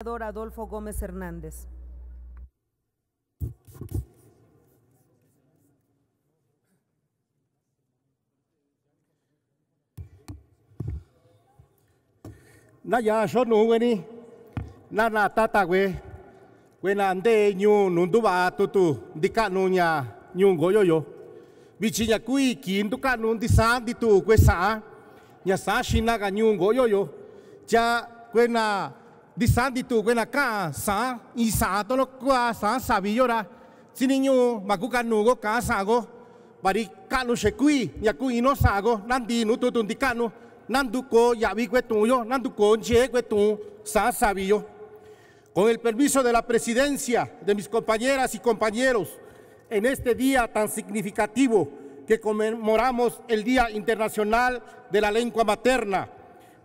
Adolfo Gómez Hernández. Na ya so nu weni na na tata we we na nde nyu nu ndu ba tu tu dika nu nya nyu go yo yo bichi nya kui ki ndu ka nu ndi sa ndi tu kwe sa nya sa shina ga nyu go yo yo cha kwe na di ditu san ka sa i sa to lo kwa sa sa bi yora sininyo no nu go sa go sa nandi nu tu tu ndikanu nandu ko ya bi kwe yo sa sa con el permiso de la presidencia de mis compañeras y compañeros en este día tan significativo que conmemoramos el Día Internacional de la Lengua Materna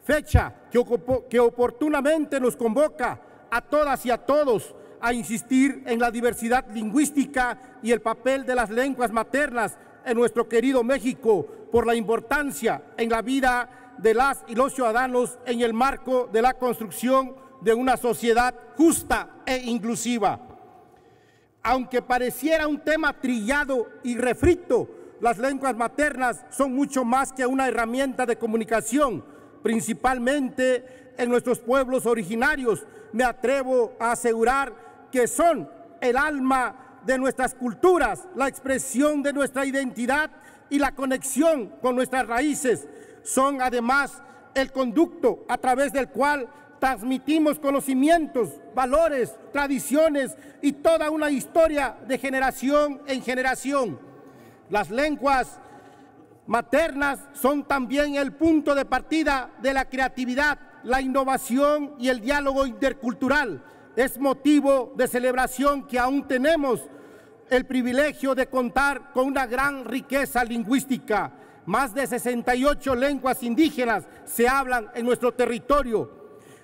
fecha que, oportunamente nos convoca a todas y a todos a insistir en la diversidad lingüística y el papel de las lenguas maternas en nuestro querido México por la importancia en la vida de las y los ciudadanos en el marco de la construcción de una sociedad justa e inclusiva. Aunque pareciera un tema trillado y refrito, las lenguas maternas son mucho más que una herramienta de comunicación principalmente en nuestros pueblos originarios. Me atrevo a asegurar que son el alma de nuestras culturas, la expresión de nuestra identidad y la conexión con nuestras raíces. Son además el conducto a través del cual transmitimos conocimientos, valores, tradiciones y toda una historia de generación en generación. Las lenguas maternas son también el punto de partida de la creatividad, la innovación y el diálogo intercultural. Es motivo de celebración que aún tenemos el privilegio de contar con una gran riqueza lingüística. Más de 68 lenguas indígenas se hablan en nuestro territorio.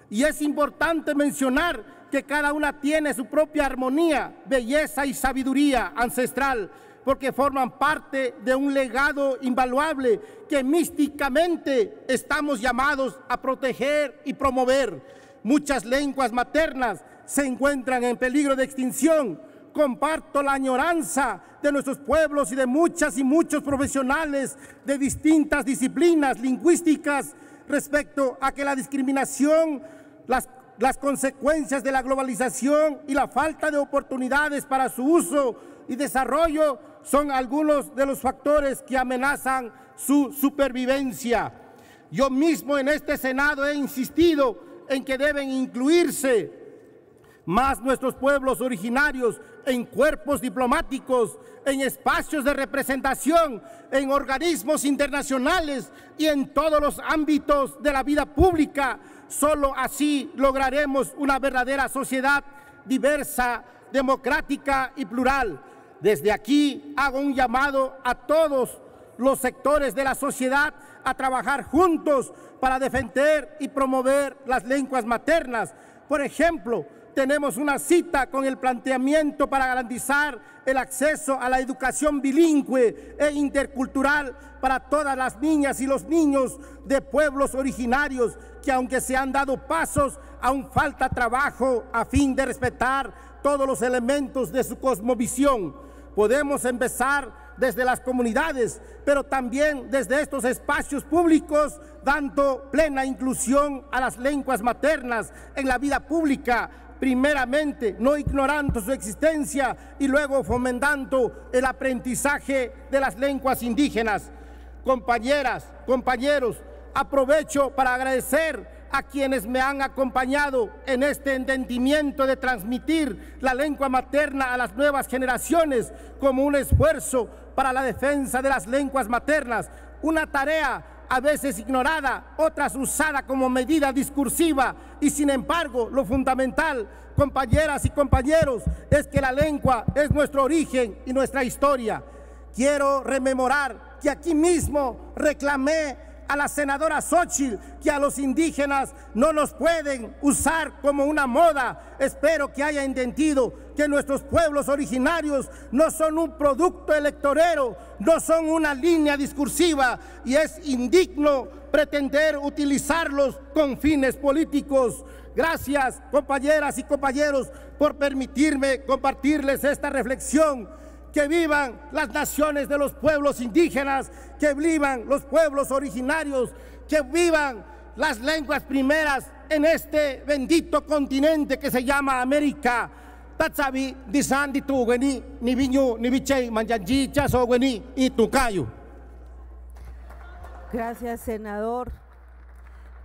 Y es importante mencionar que cada una tiene su propia armonía, belleza y sabiduría ancestral porque forman parte de un legado invaluable que místicamente estamos llamados a proteger y promover. Muchas lenguas maternas se encuentran en peligro de extinción. Comparto la añoranza de nuestros pueblos y de muchas y muchos profesionales de distintas disciplinas lingüísticas respecto a que la discriminación, las las consecuencias de la globalización y la falta de oportunidades para su uso y desarrollo son algunos de los factores que amenazan su supervivencia. Yo mismo en este Senado he insistido en que deben incluirse más nuestros pueblos originarios en cuerpos diplomáticos, en espacios de representación, en organismos internacionales y en todos los ámbitos de la vida pública. Solo así lograremos una verdadera sociedad diversa, democrática y plural. Desde aquí hago un llamado a todos los sectores de la sociedad a trabajar juntos para defender y promover las lenguas maternas. Por ejemplo, tenemos una cita con el planteamiento para garantizar el acceso a la educación bilingüe e intercultural para todas las niñas y los niños de pueblos originarios que aunque se han dado pasos, aún falta trabajo a fin de respetar todos los elementos de su cosmovisión. Podemos empezar desde las comunidades, pero también desde estos espacios públicos, dando plena inclusión a las lenguas maternas en la vida pública, primeramente no ignorando su existencia y luego fomentando el aprendizaje de las lenguas indígenas. Compañeras, compañeros, aprovecho para agradecer a quienes me han acompañado en este entendimiento de transmitir la lengua materna a las nuevas generaciones como un esfuerzo para la defensa de las lenguas maternas, una tarea a veces ignorada, otras usada como medida discursiva. Y sin embargo, lo fundamental, compañeras y compañeros, es que la lengua es nuestro origen y nuestra historia. Quiero rememorar que aquí mismo reclamé a la senadora Xochitl que a los indígenas no nos pueden usar como una moda. Espero que haya entendido que nuestros pueblos originarios no son un producto electorero, no son una línea discursiva y es indigno pretender utilizarlos con fines políticos. Gracias, compañeras y compañeros, por permitirme compartirles esta reflexión que vivan las naciones de los pueblos indígenas, que vivan los pueblos originarios, que vivan las lenguas primeras en este bendito continente que se llama América. Tatsavi disandi ni chaso y Gracias, senador.